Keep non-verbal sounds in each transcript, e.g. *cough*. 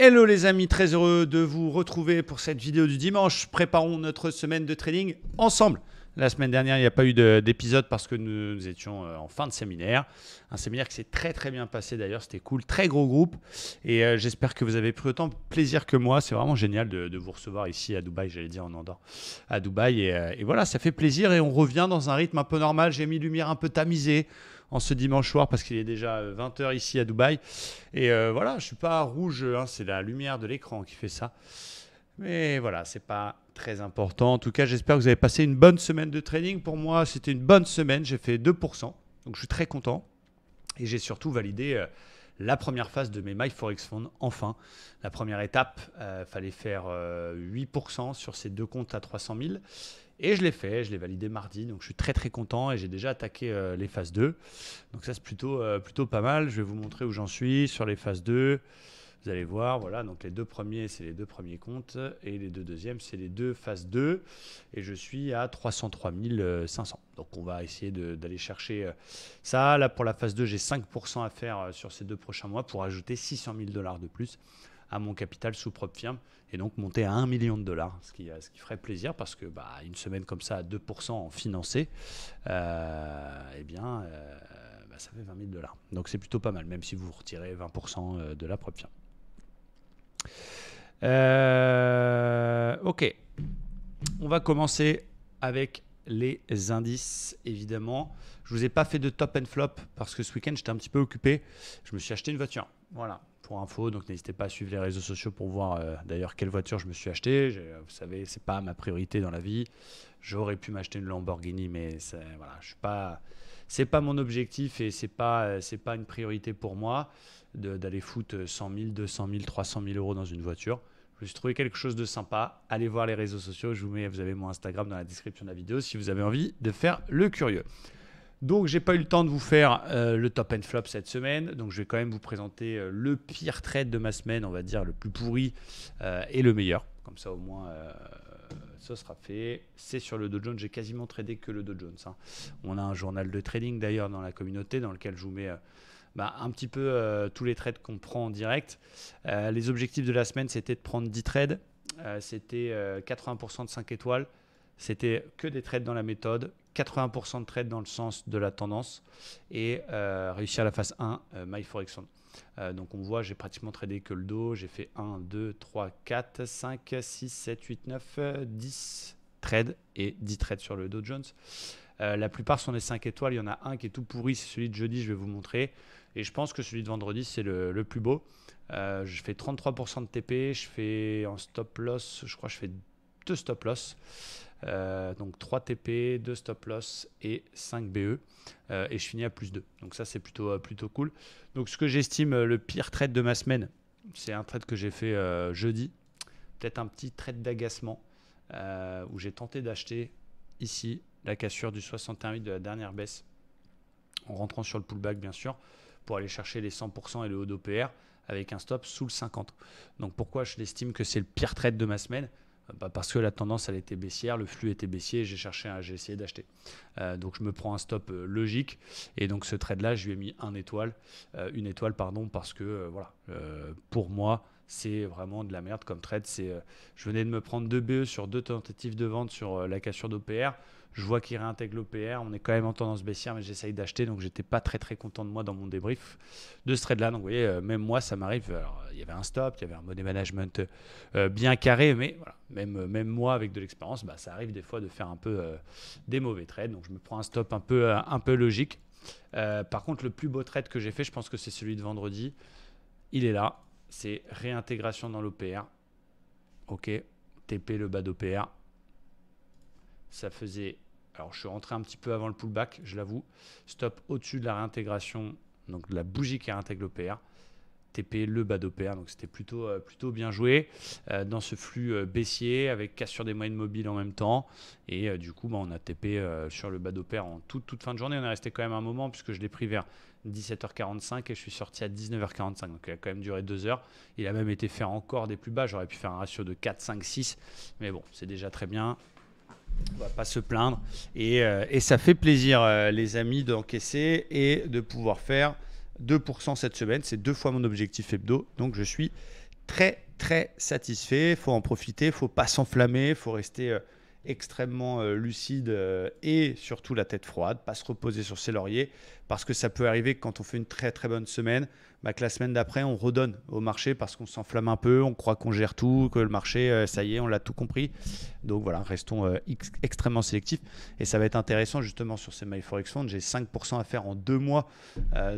Hello les amis, très heureux de vous retrouver pour cette vidéo du dimanche. Préparons notre semaine de trading ensemble. La semaine dernière, il n'y a pas eu d'épisode parce que nous, étions euh, en fin de séminaire. Un séminaire qui s'est très très bien passé d'ailleurs, c'était cool, très gros groupe. Et euh, j'espère que vous avez pris autant de plaisir que moi. C'est vraiment génial de, vous recevoir ici à Dubaï, j'allais dire en Andorre, à Dubaï. Et, euh, et, voilà, ça fait plaisir et on revient dans un rythme un peu normal. J'ai mis lumière un peu tamisée en ce dimanche soir parce qu'il est déjà 20h euh, ici à Dubaï. Et euh, voilà, je suis pas rouge, hein, c'est la lumière de l'écran qui fait ça. Mais voilà, c'est pas très important. En tout cas, j'espère que vous avez passé une bonne semaine de trading. Pour moi, c'était une bonne semaine. J'ai fait 2%, donc je suis très content. Et j'ai surtout validé euh, la première phase de mes My Forex Enfin, la première étape, fallait faire 8% sur ces deux comptes à 300 000. Et je l'ai fait, je l'ai validé mardi, donc je suis très très content et j'ai déjà attaqué euh, les phases 2. Donc ça c'est plutôt, euh, plutôt pas mal, je vais vous montrer où j'en suis sur les phases 2. Vous allez voir, voilà, donc les deux premiers, c'est les deux premiers comptes et les deux deuxièmes, c'est les deux phases 2. Et je suis à 303 500. Donc on va essayer d'aller chercher euh, ça. Là pour la phase 2, j'ai 5% à faire sur ces deux prochains mois pour ajouter 600 000 dollars de plus à mon capital sous propre firme et donc monter à 1 million de dollars, ce qui, euh, ce qui ferait plaisir parce que bah, une semaine comme ça à 2% en financé, euh, eh bien, euh, bah, ça fait 20 000 dollars. Donc c'est plutôt pas mal, même si vous retirez 20% de la propre firme. ok, on va commencer avec les indices, évidemment. Je vous ai pas fait de top and flop parce que ce week-end, j'étais un petit peu occupé. Je me suis acheté une voiture. Voilà, pour info, donc n'hésitez pas à suivre les réseaux sociaux pour voir euh, d'ailleurs quelle voiture je me suis acheté. Vous savez, c'est pas ma priorité dans la vie. J'aurais pu m'acheter une Lamborghini, mais voilà, je suis pas, c'est pas mon objectif et c'est pas, c'est pas une priorité pour moi d'aller foutre 100 000, 200 000, 300 000 euros dans une voiture. Je suis trouvé quelque chose de sympa. Allez voir les réseaux sociaux. Je vous mets, vous avez mon Instagram dans la description de la vidéo si vous avez envie de faire le curieux. Donc, j'ai pas eu le temps de vous faire euh, le top and flop cette semaine. Donc, je vais quand même vous présenter euh, le pire trade de ma semaine, on va dire le plus pourri euh, et le meilleur. Comme ça, au moins, ce sera fait. C'est sur le Dow Jones. J'ai quasiment tradé que le Dow Jones. Hein. On a un journal de trading d'ailleurs dans la communauté dans lequel je vous mets. Bah, un petit peu tous les trades qu'on prend en direct. les objectifs de la semaine, c'était de prendre 10 trades. c'était 80% de 5 étoiles. C'était que des trades dans la méthode, 80% de trade dans le sens de la tendance et euh, à la phase 1 euh, my forexon. Euh, donc on voit, j'ai pratiquement tradé que le dos, j'ai fait 1, 2, 3, 4, 5, 6, 7, 8, 9, 10 trades et 10 trades sur le Dow Jones. Euh, la plupart sont des 5 étoiles, il y en a un qui est tout pourri, c'est celui de jeudi, je vais vous montrer. Et je pense que celui de vendredi, c'est le, le, plus beau. je fais 33% de TP, je fais en stop loss, je crois que je fais 2 stop loss. Euh, donc 3 TP, 2 stop loss et 5 BE. Euh, et je finis à plus 2. Donc ça c'est plutôt, euh, plutôt cool. Donc ce que j'estime le pire trade de ma semaine, c'est un trade que j'ai fait jeudi. Peut-être un petit trade d'agacement où j'ai tenté d'acheter ici la cassure du 61.8 de la dernière baisse en rentrant sur le pullback bien sûr pour aller chercher les 100% et le haut d'OPR avec un stop sous le 50. Donc pourquoi je l'estime que c'est le pire trade de ma semaine bah, parce que la tendance elle était baissière, le flux était baissier, j'ai cherché, j'ai essayé d'acheter. Euh, donc je me prends un stop euh, logique et donc ce trade là je lui ai mis un étoile, euh, une étoile pardon parce que voilà pour moi c'est vraiment de la merde comme trade. C'est je venais de me prendre deux BE sur deux tentatives de vente sur la cassure d'OPR. Je vois qu'il réintègre l'OPR. On est quand même en tendance baissière, mais j'essaye d'acheter. Donc, j'étais pas très, très content de moi dans mon débrief de ce trade-là. Donc, vous voyez, euh, même moi, ça m'arrive. il y avait un stop, il y avait un money management euh, bien carré, mais voilà, même, euh, même moi, avec de l'expérience, bah, ça arrive des fois de faire un peu des mauvais trades. Donc, je me prends un stop un peu, un peu logique. par contre, le plus beau trade que j'ai fait, je pense que c'est celui de vendredi. Il est là. C'est réintégration dans l'OPR. OK, TP le bas d'OPR. Ça faisait alors, je suis rentré un petit peu avant le pullback, je l'avoue. Stop au-dessus de la réintégration, donc de la bougie qui réintègre l'OPR. TP le bas d'OPR, donc c'était plutôt, euh, plutôt bien joué euh, dans ce flux euh, baissier avec cassure des moyennes mobiles en même temps. Et du coup, bah, on a TP sur le bas d'OPR en toute, toute fin de journée. On est resté quand même un moment puisque je l'ai pris vers 17h45 et je suis sorti à 19h45. Donc il a quand même duré deux heures. Il a même été fait encore des plus bas. J'aurais pu faire un ratio de 4, 5, 6. Mais bon, c'est déjà très bien on va pas se plaindre. Et, euh, ça fait plaisir, euh, les amis, d'encaisser et de pouvoir faire 2% cette semaine. C'est deux fois mon objectif hebdo. Donc je suis très, très satisfait. faut en profiter, faut pas s'enflammer, faut rester euh, extrêmement euh, lucide euh, et surtout la tête froide, pas se reposer sur ses lauriers, parce que ça peut arriver que quand on fait une très très bonne semaine, bah, que la semaine d'après on redonne au marché parce qu'on s'enflamme un peu, on croit qu'on gère tout, que le marché, euh, ça y est, on l'a tout compris. Donc voilà, restons extrêmement sélectifs et ça va être intéressant justement sur ces MyForex Fund, J'ai 5% à faire en deux mois,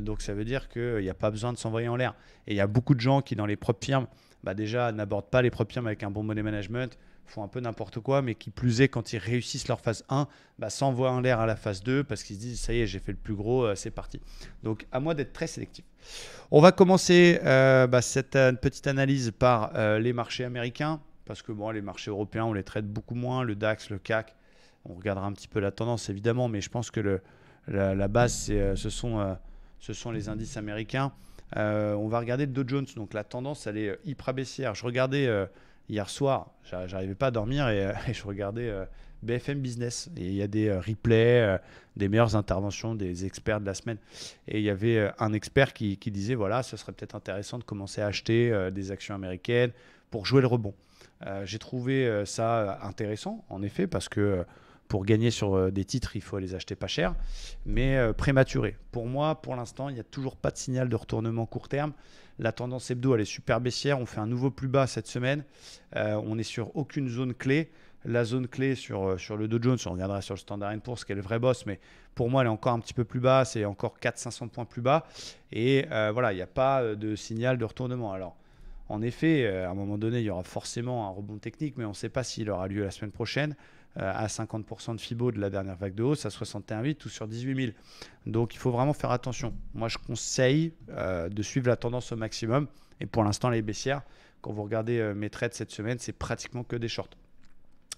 donc ça veut dire qu'il n'y a pas besoin de s'envoyer en l'air. Et il y a beaucoup de gens qui dans les propres firmes, bah, déjà n'abordent pas les propres firmes avec un bon money management font un peu n'importe quoi, mais qui plus est, quand ils réussissent leur phase 1, bah, s'envoient en l'air à la phase 2 parce qu'ils se disent ça y est, j'ai fait le plus gros, euh, c'est parti. Donc à moi d'être très sélectif. On va commencer euh, bah, cette euh, petite analyse par les marchés américains, parce que bon, les marchés européens, on les traite beaucoup moins, le DAX, le CAC, on regardera un petit peu la tendance évidemment, mais je pense que la, base, ce sont, ce sont les indices américains. on va regarder le Dow Jones, donc la tendance, elle est hyper baissière. Je regardais hier soir, j'arrivais pas à dormir et, euh, *laughs* je regardais euh, BFM Business. il y a des euh, replays, des meilleures interventions des experts de la semaine. Et il y avait un expert qui, qui, disait voilà, ce serait peut-être intéressant de commencer à acheter des actions américaines pour jouer le rebond. J'ai trouvé ça intéressant, en effet, parce que pour gagner sur euh, des titres, il faut les acheter pas cher, mais euh, prématuré. Pour moi, pour l'instant, il n'y a toujours pas de signal de retournement court terme. La tendance hebdo, elle est super baissière. On fait un nouveau plus bas cette semaine. Euh, on n'est sur aucune zone clé. La zone clé sur, sur le Dow Jones, on reviendra sur le Standard Poor's, qui est le vrai boss, mais pour moi, elle est encore un petit peu plus bas. C'est encore 400-500 points plus bas. Et voilà, il n'y a pas de signal de retournement. Alors, en effet, à un moment donné, il y aura forcément un rebond technique, mais on ne sait pas s'il aura lieu la semaine prochaine. Euh, à 50% de FIBO de la dernière vague de hausse, à 61,8, ou sur 18 000. Donc il faut vraiment faire attention. Moi, je conseille euh, de suivre la tendance au maximum. Et pour l'instant, les baissières, quand vous regardez euh, mes trades cette semaine, c'est pratiquement que des shorts.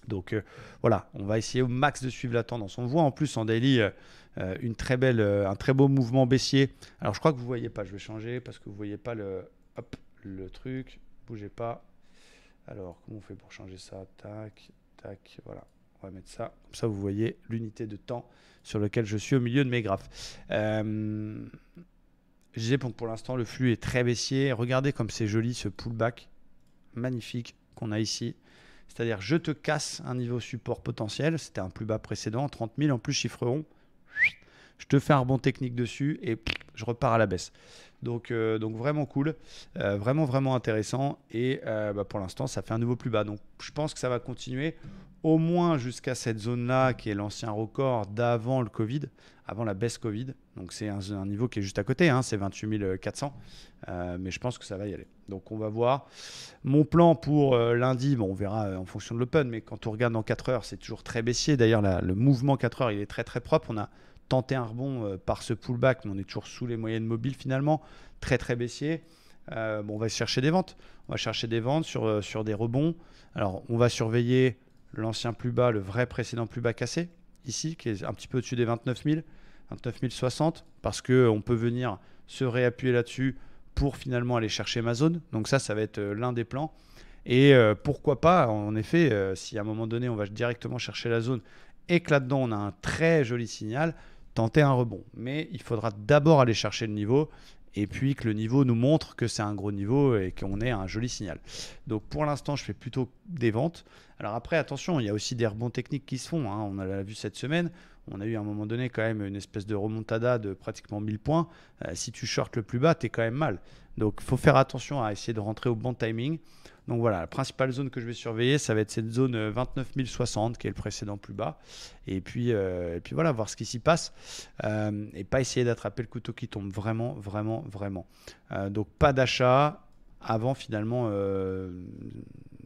Donc voilà, on va essayer au max de suivre la tendance. On voit en plus en daily une très belle, un très beau mouvement baissier. Alors je crois que vous ne voyez pas, je vais changer parce que vous ne voyez pas le, hop, le truc. Bougez pas. Alors, comment on fait pour changer ça Tac, tac, voilà. On va mettre ça. Comme ça, vous voyez l'unité de temps sur lequel je suis au milieu de mes graphes. Euh, je disais pour, l'instant, le flux est très baissier. Regardez comme c'est joli ce pullback magnifique qu'on a ici. C'est-à-dire, je te casse un niveau support potentiel. C'était un plus bas précédent, 30 000 en plus chiffre rond. Je te fais un rebond technique dessus et je repars à la baisse. Donc, euh, donc vraiment cool, euh, vraiment vraiment intéressant. Et bah, pour l'instant, ça fait un nouveau plus bas. Donc je pense que ça va continuer au moins jusqu'à cette zone-là, qui est l'ancien record d'avant le Covid, avant la baisse Covid. Donc c'est un, niveau qui est juste à côté, hein, c'est 28 400. Euh, mais je pense que ça va y aller. Donc on va voir. Mon plan pour euh, lundi, on verra euh, en fonction de l'open, mais quand on regarde en 4 heures, c'est toujours très baissier. D'ailleurs, le mouvement 4 heures, il est très très propre. On a tenté un rebond par ce pullback, mais on est toujours sous les moyennes mobiles finalement. Très très baissier. on va chercher des ventes. On va chercher des ventes sur, sur des rebonds. Alors on va surveiller l'ancien plus bas, le vrai précédent plus bas cassé, ici, qui est un petit peu au-dessus des 29 000, 29 060, parce qu'on peut venir se réappuyer là-dessus pour finalement aller chercher ma zone. Donc ça, ça va être euh, l'un des plans. Et euh, pourquoi pas, en effet, euh, si à un moment donné, on va directement chercher la zone et que là-dedans, on a un très joli signal, tenter un rebond. Mais il faudra d'abord aller chercher le niveau et puis que le niveau nous montre que c'est un gros niveau et qu'on est un joli signal. Donc pour l'instant, je fais plutôt des ventes. Alors après, attention, il y a aussi des rebonds techniques qui se font. Hein. On l'a vu cette semaine on a eu à un moment donné quand même une espèce de remontada de pratiquement 1000 points. Euh, si tu shortes le plus bas, tu es quand même mal. Donc il faut faire attention à essayer de rentrer au bon timing. Donc voilà, la principale zone que je vais surveiller, ça va être cette zone 29060 euh, qui est le précédent plus bas. Et puis, euh, puis voilà, voir ce qui s'y passe. et pas essayer d'attraper le couteau qui tombe vraiment, vraiment, vraiment. donc pas d'achat avant finalement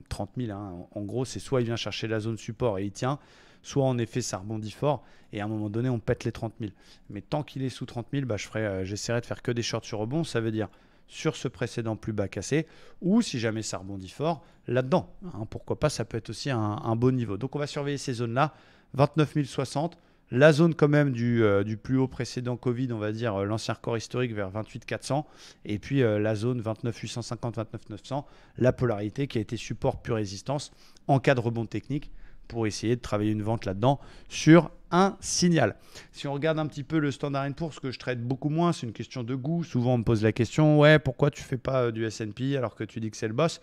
30 000. Hein. En gros, c'est soit il vient chercher la zone support et il tient, soit en effet ça rebondit fort et à un moment donné on pète les 30 000. Mais tant qu'il est sous 30 000, bah, euh, j'essaierai de faire que des shorts sur rebond, ça veut dire sur ce précédent plus bas cassé, ou si jamais ça rebondit fort, là-dedans. Hein, pourquoi pas, ça peut être aussi un, beau niveau. Donc on va surveiller ces zones-là, 29 060, la zone quand même du, euh, du, plus haut précédent Covid, on va dire euh, l'ancien record historique vers 28 400, et puis la zone 29 850, 29 900, la polarité qui a été support plus résistance en cas de rebond technique pour essayer de travailler une vente là-dedans sur un signal. Si on regarde un petit peu le standard Poor's que je traite beaucoup moins, c'est une question de goût. Souvent, on me pose la question ouais, pourquoi tu fais pas euh, du S&P alors que tu dis que c'est le boss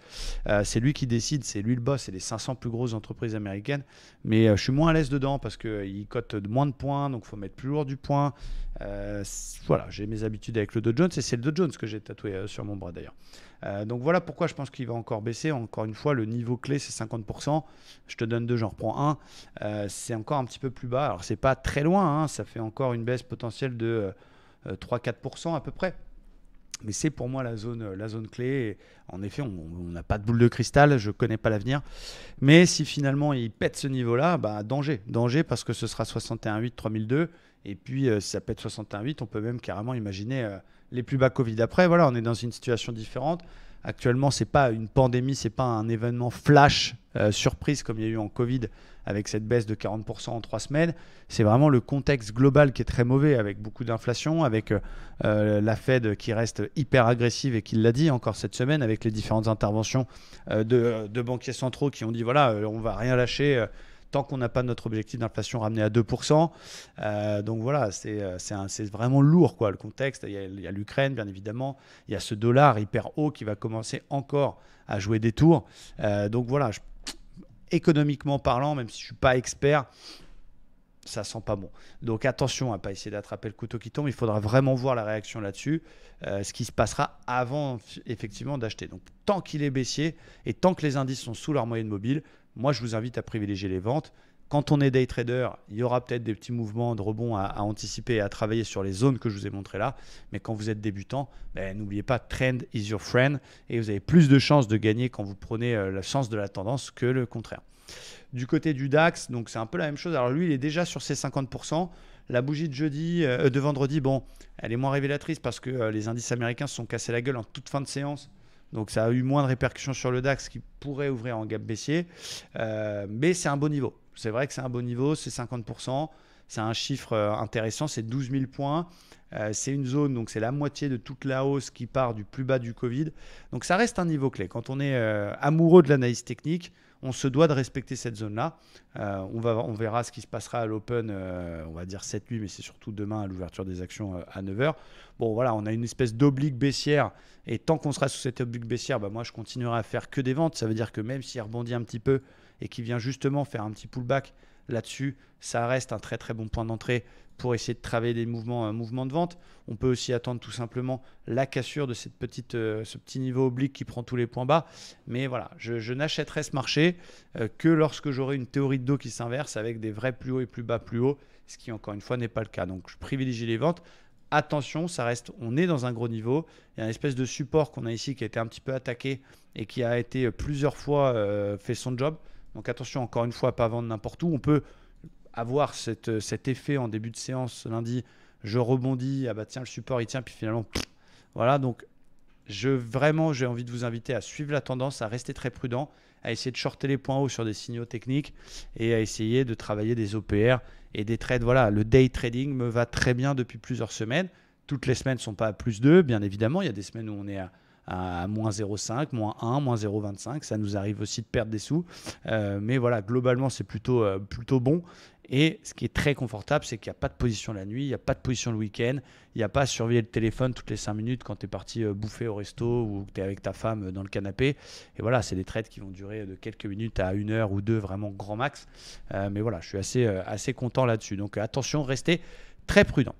euh, C'est lui qui décide, c'est lui le boss. C'est les 500 plus grosses entreprises américaines, mais euh, je suis moins à l'aise dedans parce qu'il cote moins de points, donc faut mettre plus lourd du point. Euh, voilà, j'ai mes habitudes avec le Dow Jones et c'est le Dow Jones que j'ai tatoué euh, sur mon bras d'ailleurs. Euh, donc voilà pourquoi je pense qu'il va encore baisser. Encore une fois, le niveau clé c'est 50%. Je te donne deux, j'en reprends un. c'est encore un petit peu plus bas. Alors c'est pas très loin, hein. ça fait encore une baisse potentielle de 3-4% à peu près. Mais c'est pour moi la zone, la zone clé. en effet, on n'a pas de boule de cristal, je ne connais pas l'avenir. Mais si finalement il pète ce niveau-là, bah, danger. Danger parce que ce sera 61,8, 3002. Et puis, euh, si ça pète 61,8, on peut même carrément imaginer euh, les plus bas Covid après. Voilà, on est dans une situation différente. Actuellement, c'est pas une pandémie, c'est pas un événement flash euh, surprise comme il y a eu en Covid avec cette baisse de 40% en trois semaines. C'est vraiment le contexte global qui est très mauvais avec beaucoup d'inflation, avec la Fed qui reste hyper agressive et qui l'a dit encore cette semaine avec les différentes interventions de, de, banquiers centraux qui ont dit voilà, on va rien lâcher tant qu'on n'a pas notre objectif d'inflation ramené à 2%. Euh, donc voilà, euh, c'est vraiment lourd quoi, le contexte. Il y a l'Ukraine, bien évidemment. Il y a ce dollar hyper haut qui va commencer encore à jouer des tours. Euh, donc voilà, économiquement parlant, même si je ne suis pas expert, ça sent pas bon. Donc attention à pas essayer d'attraper le couteau qui tombe. Il faudra vraiment voir la réaction là-dessus, ce qui se passera avant effectivement d'acheter. Donc tant qu'il est baissier et tant que les indices sont sous leur moyenne mobile, moi, je vous invite à privilégier les ventes. Quand on est day trader, il y aura peut-être des petits mouvements de rebond à, anticiper anticiper à travailler sur les zones que je vous ai montrées là. Mais quand vous êtes débutant, ben, n'oubliez pas trend is your friend et vous avez plus de chances de gagner quand vous prenez la euh, le sens de la tendance que le contraire. Du côté du DAX, donc c'est un peu la même chose. Alors lui, il est déjà sur ses 50%. La bougie de jeudi, euh, de vendredi, bon, elle est moins révélatrice parce que euh, les indices américains se sont cassés la gueule en toute fin de séance donc ça a eu moins de répercussions sur le DAX qui pourrait ouvrir en gap baissier. Euh, mais c'est un bon niveau. C'est vrai que c'est un bon niveau, c'est 50%. C'est un chiffre euh, intéressant, c'est 12 000 points. Euh, c'est une zone, donc c'est la moitié de toute la hausse qui part du plus bas du Covid. Donc ça reste un niveau clé. Quand on est amoureux de l'analyse technique, on se doit de respecter cette zone-là. Euh, on, va, on verra ce qui se passera à l'Open, euh, on va dire cette nuit, mais c'est surtout demain à l'ouverture des actions euh, à 9h. Bon, voilà, on a une espèce d'oblique baissière. Et tant qu'on sera sous cette oblique baissière, bah, moi, je continuerai à faire que des ventes. Ça veut dire que même s'il rebondit un petit peu et qu'il vient justement faire un petit pullback, là-dessus, ça reste un très très bon point d'entrée pour essayer de travailler des mouvements, euh, de vente. On peut aussi attendre tout simplement la cassure de cette petite, euh, ce petit niveau oblique qui prend tous les points bas. Mais voilà, je, n'achèterai ce marché euh, que lorsque j'aurai une théorie de dos qui s'inverse avec des vrais plus hauts et plus bas plus hauts, ce qui encore une fois n'est pas le cas. Donc je privilégie les ventes. Attention, ça reste, on est dans un gros niveau. Il y a une espèce de support qu'on a ici qui a été un petit peu attaqué et qui a été plusieurs fois fait son job. Donc attention, encore une fois, pas vendre n'importe où. On peut avoir euh, cet effet en début de séance lundi. Je rebondis, ah bah tiens, le support il tient, puis finalement, voilà. Donc je, vraiment, j'ai envie de vous inviter à suivre la tendance, à rester très prudent, à essayer de shorter les points hauts sur des signaux techniques et à essayer de travailler des OPR et des trades. Voilà, le day trading me va très bien depuis plusieurs semaines. Toutes les semaines ne sont pas à plus 2, bien évidemment. Il y a des semaines où on est à à, moins 0,5, moins 1, moins 0,25. Ça nous arrive aussi de perdre des sous. Euh, mais voilà, globalement, c'est plutôt, euh, plutôt bon. Et ce qui est très confortable, c'est qu'il n'y a pas de position la nuit, il n'y a pas de position le week-end, il n'y a pas à surveiller le téléphone toutes les 5 minutes quand tu es parti euh, bouffer au resto ou que tu es avec ta femme dans le canapé. Et voilà, c'est des trades qui vont durer de quelques minutes à une heure ou deux, vraiment grand max. mais voilà, je suis assez, assez content là-dessus. Donc attention, restez très prudent.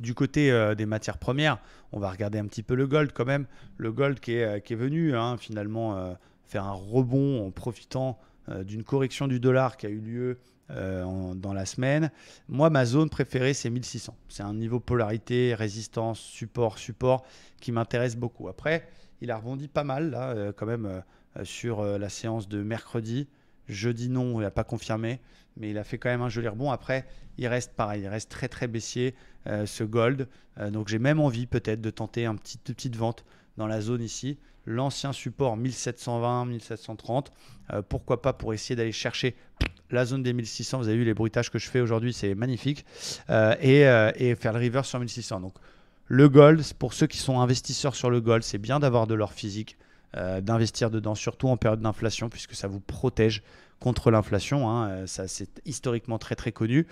Du côté euh, des matières premières, on va regarder un petit peu le gold quand même. Le gold qui est, euh, venu hein, finalement euh, faire un rebond en profitant d'une correction du dollar qui a eu lieu dans la semaine. Moi, ma zone préférée, c'est 1600. C'est un niveau polarité, résistance, support, support qui m'intéresse beaucoup. Après, il a rebondi pas mal quand même sur la séance de mercredi. Je dis non, il n'a pas confirmé, mais il a fait quand même un joli rebond. Après, il reste pareil, il reste très très baissier euh, ce gold. Euh, donc j'ai même envie peut-être de tenter une petite vente dans la zone ici. L'ancien support 1720, 1730, euh, pourquoi pas pour essayer d'aller chercher la zone des 1600. Vous avez vu les bruitages que je fais aujourd'hui, c'est magnifique. Et, et, faire le reverse sur 1600. Donc le gold, pour ceux qui sont investisseurs sur le gold, c'est bien d'avoir de l'or physique euh, d'investir dedans, surtout en période d'inflation, puisque ça vous protège contre l'inflation. Hein, euh, ça, c'est historiquement très très connu.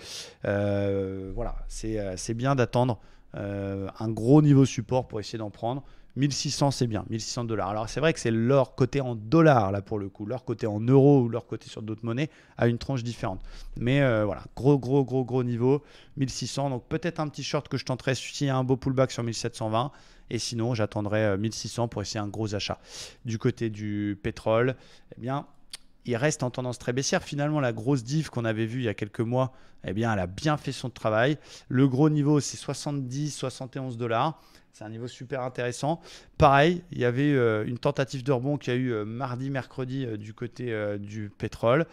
Euh, voilà, c'est bien d'attendre un gros niveau support pour essayer d'en prendre. 1600, c'est bien, 1600 dollars. Alors, c'est vrai que c'est leur côté en dollars, là, pour le coup, leur côté en euros ou leur côté sur d'autres monnaies, à une tranche différente. Mais voilà, gros, gros, gros, gros niveau, 1600. Donc, peut-être un petit short que je tenterai il y a un beau pullback sur 1720. Et sinon, j'attendrai 1600 euh, pour essayer un gros achat. Du côté du pétrole, eh bien, il reste en tendance très baissière. Finalement, la grosse div qu'on avait vue il y a quelques mois, eh bien, elle a bien fait son travail. Le gros niveau, c'est 70-71 dollars. C'est un niveau super intéressant. Pareil, il y avait euh, une tentative de rebond qui a eu euh, mardi, mercredi du côté du pétrole,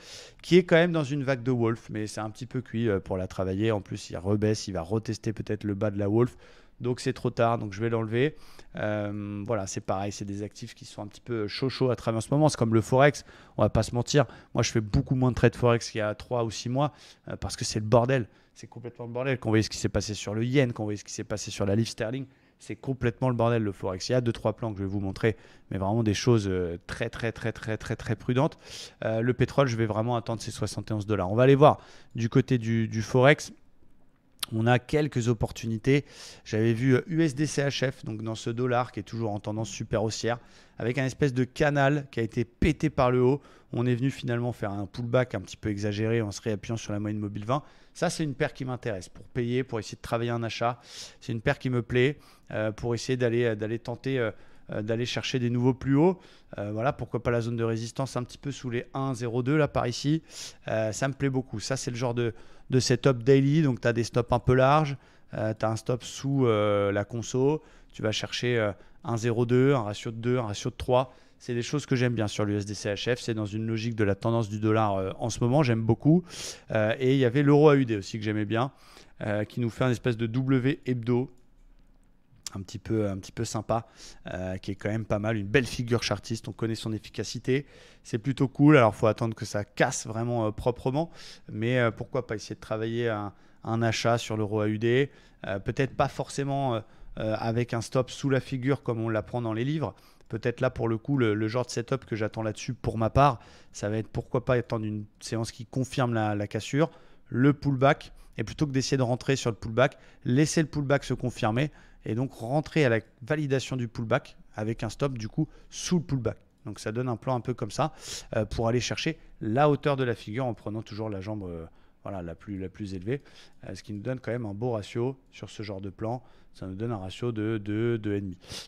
qui est quand même dans une vague de Wolf, mais c'est un petit peu cuit pour la travailler. En plus, il rebaisse, il va retester peut-être le bas de la Wolf donc c'est trop tard, donc je vais l'enlever. Euh, voilà, c'est pareil, c'est des actifs qui sont un petit peu chaud chaud à travers ce moment. C'est comme le forex, on va pas se mentir. Moi, je fais beaucoup moins de trades forex qu'il y a 3 ou 6 mois euh, parce que c'est le bordel. C'est complètement le bordel. Quand vous ce qui s'est passé sur le yen, quand vous ce qui s'est passé sur la livre sterling, c'est complètement le bordel le forex. Il y a deux trois plans que je vais vous montrer, mais vraiment des choses euh, très très très très très très prudentes. le pétrole, je vais vraiment attendre ces 71 dollars. On va aller voir du côté du forex on a quelques opportunités. J'avais vu USDCHF, donc dans ce dollar qui est toujours en tendance super haussière, avec un espèce de canal qui a été pété par le haut. On est venu finalement faire un pullback un petit peu exagéré en se réappuyant sur la moyenne mobile 20. Ça, c'est une paire qui m'intéresse pour payer, pour essayer de travailler un achat. C'est une paire qui me plaît euh, pour essayer d'aller euh, tenter. Euh, euh, d'aller chercher des nouveaux plus hauts. Euh, voilà, pourquoi pas la zone de résistance un petit peu sous les 1,02 là par ici. Euh, ça me plaît beaucoup. Ça, c'est le genre de, de setup daily. Donc, tu as des stops un peu larges. tu as un stop sous la conso. Tu vas chercher 1.02, un ratio de 2, un ratio de 3 c'est des choses que j'aime bien sur l'USDCHF. C'est dans une logique de la tendance du dollar en ce moment, j'aime beaucoup. et il y avait l'euro AUD aussi que j'aimais bien, qui nous fait un espèce de W hebdo un petit peu, un petit peu sympa, euh, qui est quand même pas mal, une belle figure chartiste, on connaît son efficacité, c'est plutôt cool, alors faut attendre que ça casse vraiment euh, proprement, mais euh, pourquoi pas essayer de travailler un, achat sur l'euro AUD, peut-être pas forcément avec un stop sous la figure comme on l'apprend dans les livres, peut-être là pour le coup le, genre de setup que j'attends là-dessus pour ma part, ça va être pourquoi pas attendre une séance qui confirme la cassure, le pullback, et plutôt que d'essayer de rentrer sur le pullback, laisser le pullback se confirmer, et donc rentrer à la validation du pullback avec un stop du coup sous le pullback. Donc ça donne un plan un peu comme ça euh, pour aller chercher la hauteur de la figure en prenant toujours la jambe euh, voilà, la, plus, la plus élevée, euh, ce qui nous donne quand même un beau ratio sur ce genre de plan. Ça nous donne un ratio de 2,5. De,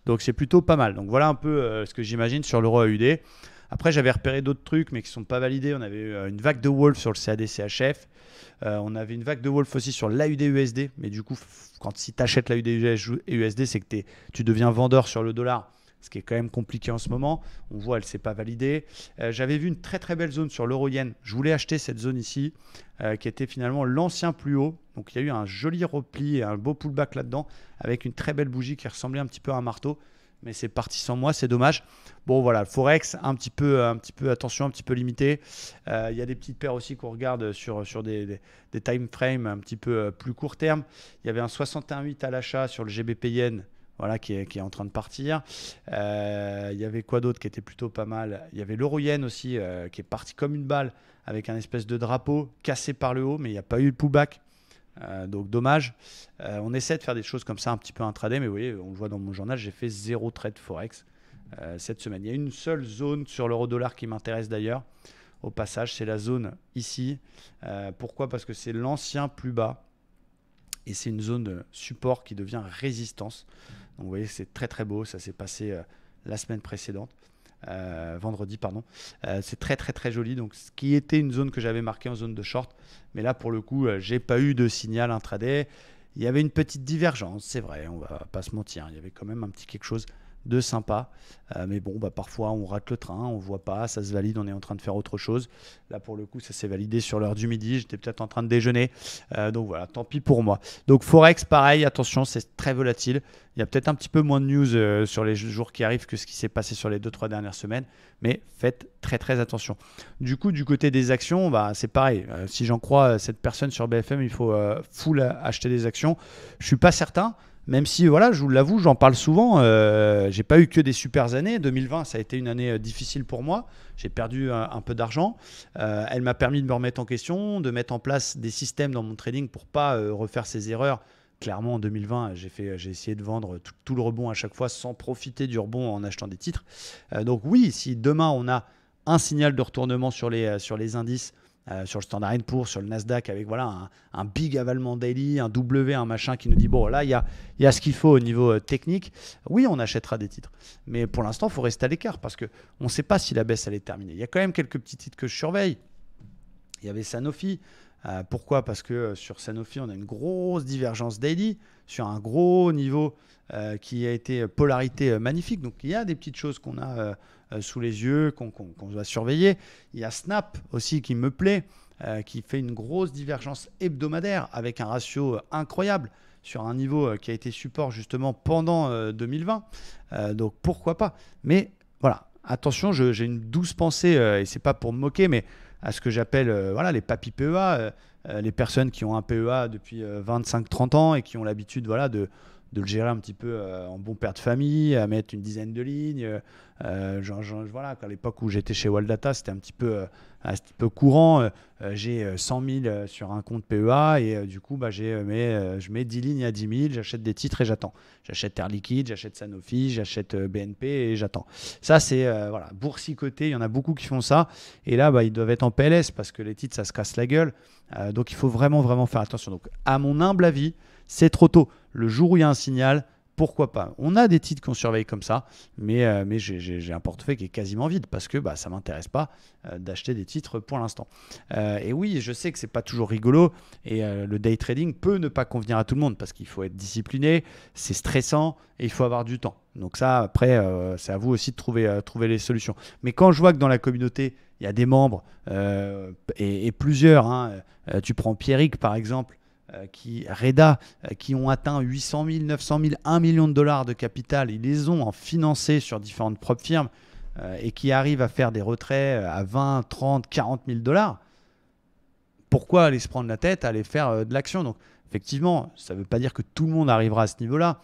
Donc c'est plutôt pas mal. Donc voilà un peu ce que j'imagine sur l'euro AUD. Après, j'avais repéré d'autres trucs, mais qui ne sont pas validés. On avait eu euh, une vague de Wolf sur le CADCHF. Euh, on avait une vague de Wolf aussi sur l'AUD-USD. Mais du coup, quand si tu achètes l'AUD-USD, c'est que tu deviens vendeur sur le dollar. Ce qui est quand même compliqué en ce moment. On voit, elle ne s'est pas validée. Euh, j'avais vu une très très belle zone sur l'euro-yen. Je voulais acheter cette zone ici, qui était finalement l'ancien plus haut. Donc il y a eu un joli repli et un beau pullback là-dedans, avec une très belle bougie qui ressemblait un petit peu à un marteau mais c'est parti sans moi, c'est dommage. Bon voilà, forex un petit peu, un petit peu attention, un petit peu limité. Euh, il y a des petites paires aussi qu'on regarde sur sur des, des, un petit peu euh, plus court terme. Il y avait un 61,8 à l'achat sur le GBP/yen. Voilà, qui est, en train de partir. Euh, il y avait quoi d'autre qui était plutôt pas mal Il y avait l'euro-yen aussi, qui est parti comme une balle, avec un espèce de drapeau cassé par le haut, mais il n'y a pas eu de pullback. Euh, donc dommage. Euh, on essaie de faire des choses comme ça un petit peu intraday, mais vous voyez, on le voit dans mon journal, j'ai fait zéro trade forex euh, cette semaine. Il y a une seule zone sur l'euro-dollar qui m'intéresse d'ailleurs. Au passage, c'est la zone ici. pourquoi Parce que c'est l'ancien plus bas et c'est une zone de support qui devient résistance. Donc vous voyez, c'est très très beau. Ça s'est passé la semaine précédente. Euh, vendredi, pardon. Euh, c'est très très très joli. Donc ce qui était une zone que j'avais marquée en zone de short, mais là pour le coup, euh, j'ai pas eu de signal intraday. Il y avait une petite divergence, c'est vrai, on va pas se mentir. Il y avait quand même un petit quelque chose de sympa. Euh, mais bon, bah, parfois on rate le train, on voit pas, ça se valide, on est en train de faire autre chose. Là pour le coup, ça s'est validé sur l'heure du midi, j'étais peut-être en train de déjeuner. Euh, donc voilà, tant pis pour moi. Donc Forex, pareil, attention, c'est très volatile. Il y a peut-être un petit peu moins de news euh, sur les jours qui arrivent que ce qui s'est passé sur les deux, trois dernières semaines, mais faites très très attention. Du coup, du côté des actions, bah, c'est pareil. si j'en crois cette personne sur BFM, il faut full acheter des actions. Je suis pas certain. Même si, voilà, je vous l'avoue, j'en parle souvent, euh, j'ai pas eu que des super années. 2020, ça a été une année euh, difficile pour moi. J'ai perdu euh, un, peu d'argent. elle m'a permis de me remettre en question, de mettre en place des systèmes dans mon trading pour pas refaire ces erreurs. Clairement, en 2020, j'ai, fait, j'ai essayé de vendre tout, tout, le rebond à chaque fois sans profiter du rebond en achetant des titres. donc oui, si demain on a un signal de retournement sur les, sur les indices, euh, sur le Standard Poor's, sur le Nasdaq, avec voilà un, big avalement daily, un W, un machin qui nous dit bon là il y a, y a, ce qu'il faut au niveau euh, technique. Oui, on achètera des titres, mais pour l'instant il faut rester à l'écart parce que on ne sait pas si la baisse allait terminée. Il y a quand même quelques petits titres que je surveille. Il y avait Sanofi, euh, pourquoi Parce que euh, sur Sanofi, on a une grosse divergence daily, sur un gros niveau euh, qui a été polarité magnifique. Donc il y a des petites choses qu'on a sous les yeux, qu'on doit surveiller. Il y a Snap aussi qui me plaît, qui fait une grosse divergence hebdomadaire avec un ratio incroyable sur un niveau qui a été support justement pendant 2020. donc pourquoi pas Mais voilà, attention, j'ai une douce pensée et et c'est pas pour me moquer, mais à ce que j'appelle euh, voilà, les papy PEA, euh, euh, les personnes qui ont un PEA depuis 25-30 ans et qui ont l'habitude voilà, de, de, le gérer un petit peu en bon père de famille, à mettre une dizaine de lignes, genre, euh, voilà, à l'époque où j'étais chez Waldata, c'était un petit peu, euh, un petit peu courant. Euh, j'ai 100 000 sur un compte PEA et du coup, bah, je mets 10 lignes à 10 000, j'achète des titres et j'attends. J'achète Air Liquide, j'achète Sanofi, j'achète BNP et j'attends. Ça, c'est voilà, boursicoté. Il y en a beaucoup qui font ça. Et là, bah, ils doivent être en PLS parce que les titres, ça se casse la gueule. donc, il faut vraiment, vraiment faire attention. Donc, à mon humble avis, c'est trop tôt. Le jour où il y a un signal, pourquoi pas On a des titres qu'on surveille comme ça, mais, euh, mais j'ai un portefeuille qui est quasiment vide parce que bah, ça ne m'intéresse pas euh, d'acheter des titres pour l'instant. Euh, et oui, je sais que ce n'est pas toujours rigolo et le day trading peut ne pas convenir à tout le monde parce qu'il faut être discipliné, c'est stressant et il faut avoir du temps. Donc ça, après, c'est à vous aussi de trouver, trouver les solutions. Mais quand je vois que dans la communauté, il y a des membres et, plusieurs, hein, tu prends Pierrick par exemple, euh, qui, Reda, euh, qui ont atteint 800 000, 900 000, 1 million de dollars de capital, ils les ont en financé sur différentes propres firmes euh, et qui arrivent à faire des retraits à 20, 30, 40 000 dollars, pourquoi aller se prendre la tête, aller faire de l'action Donc, effectivement, ça ne veut pas dire que tout le monde arrivera à ce niveau-là.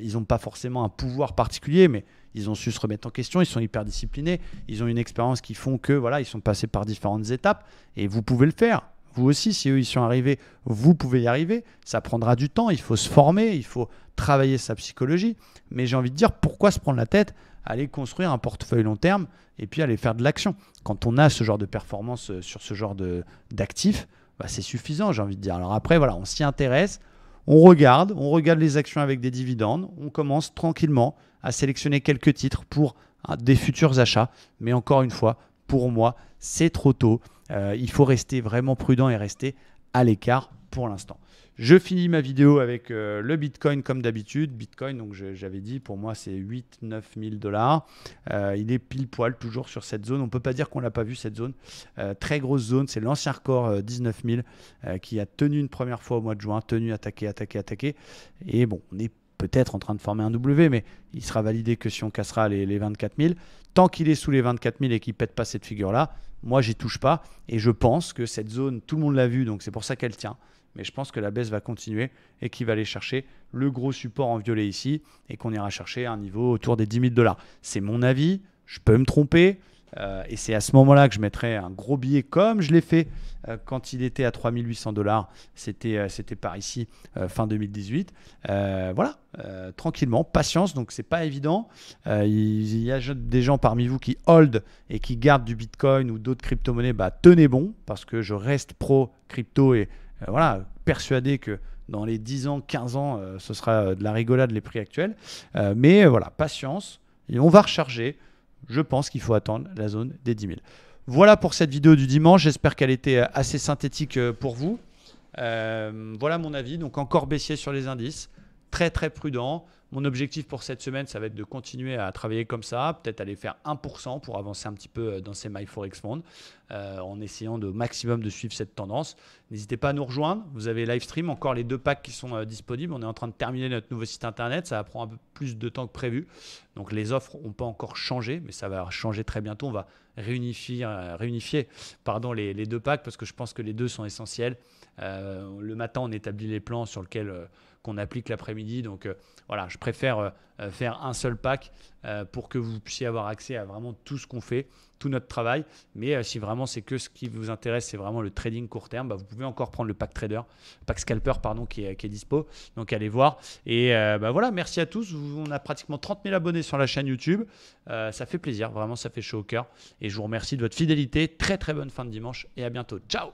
ils n'ont pas forcément un pouvoir particulier, mais ils ont su se remettre en question, ils sont hyper disciplinés, ils ont une expérience qui font que voilà, ils sont passés par différentes étapes et vous pouvez le faire aussi, si eux, ils sont arrivés, vous pouvez y arriver. Ça prendra du temps, il faut se former, il faut travailler sa psychologie. Mais j'ai envie de dire, pourquoi se prendre la tête Aller construire un portefeuille long terme et puis aller faire de l'action. Quand on a ce genre de performance euh, sur ce genre d'actifs, bah, c'est suffisant, j'ai envie de dire. Alors après, voilà, on s'y intéresse, on regarde, on regarde les actions avec des dividendes, on commence tranquillement à sélectionner quelques titres pour ah, des futurs achats. Mais encore une fois, pour moi, c'est trop tôt. Euh, il faut rester vraiment prudent et rester à l'écart pour l'instant. Je finis ma vidéo avec euh, le Bitcoin comme d'habitude. Bitcoin, donc j'avais dit, pour moi, c'est 8-9 000 dollars. Euh, il est pile poil toujours sur cette zone. On ne peut pas dire qu'on ne l'a pas vu cette zone. très grosse zone. C'est l'ancien record 19 000 qui a tenu une première fois au mois de juin. Tenu, attaqué, attaqué, attaqué. Et bon, on est peut-être en train de former un W, mais il sera validé que si on cassera les, les 24 000. Tant qu'il est sous les 24 000 et qu'il ne pète pas cette figure-là, moi, j'y touche pas et je pense que cette zone, tout le monde l'a vu, donc c'est pour ça qu'elle tient. Mais je pense que la baisse va continuer et qu'il va aller chercher le gros support en violet ici et qu'on ira chercher un niveau autour des 10 000 dollars. C'est mon avis, je peux me tromper, euh, et c'est à ce moment-là que je mettrais un gros billet comme je l'ai fait euh, quand il était à 3800 dollars. C'était euh, c'était par ici fin 2018. voilà, tranquillement, patience. Donc c'est pas évident. il, y a des gens parmi vous qui hold et qui gardent du Bitcoin ou d'autres crypto-monnaies. Bah, tenez bon parce que je reste pro crypto et voilà persuadé que dans les 10 ans, 15 ans, ce sera de la rigolade les prix actuels. mais voilà, patience. Et on va recharger je pense qu'il faut attendre la zone des 10 000. Voilà pour cette vidéo du dimanche. J'espère qu'elle était euh, assez synthétique euh, pour vous. Euh, voilà mon avis. Donc encore baissier sur les indices très très prudent. Mon objectif pour cette semaine, ça va être de continuer à travailler comme ça, peut-être aller faire 1% pour avancer un petit peu euh, dans ces My Forex Fund, euh, en essayant de maximum de suivre cette tendance. N'hésitez pas à nous rejoindre. Vous avez live stream, encore les deux packs qui sont euh, disponibles. On est en train de terminer notre nouveau site internet. Ça va prendre un peu plus de temps que prévu. Donc les offres n'ont pas encore changé, mais ça va changer très bientôt. On va réunifier, réunifier pardon, les, les, deux packs parce que je pense que les deux sont essentiels. le matin, on établit les plans sur lesquels qu'on applique l'après-midi. Donc euh, voilà, je préfère euh, euh, faire un seul pack pour que vous puissiez avoir accès à vraiment tout ce qu'on fait, tout notre travail. Mais si vraiment c'est que ce qui vous intéresse, c'est vraiment le trading court terme, bah, vous pouvez encore prendre le pack trader, pack scalper pardon, qui est, qui dispo. Donc allez voir. Et bah, voilà, merci à tous. On a pratiquement 30 000 abonnés sur la chaîne YouTube. ça fait plaisir, vraiment ça fait chaud au cœur. Et je vous remercie de votre fidélité. Très très bonne fin de dimanche et à bientôt. Ciao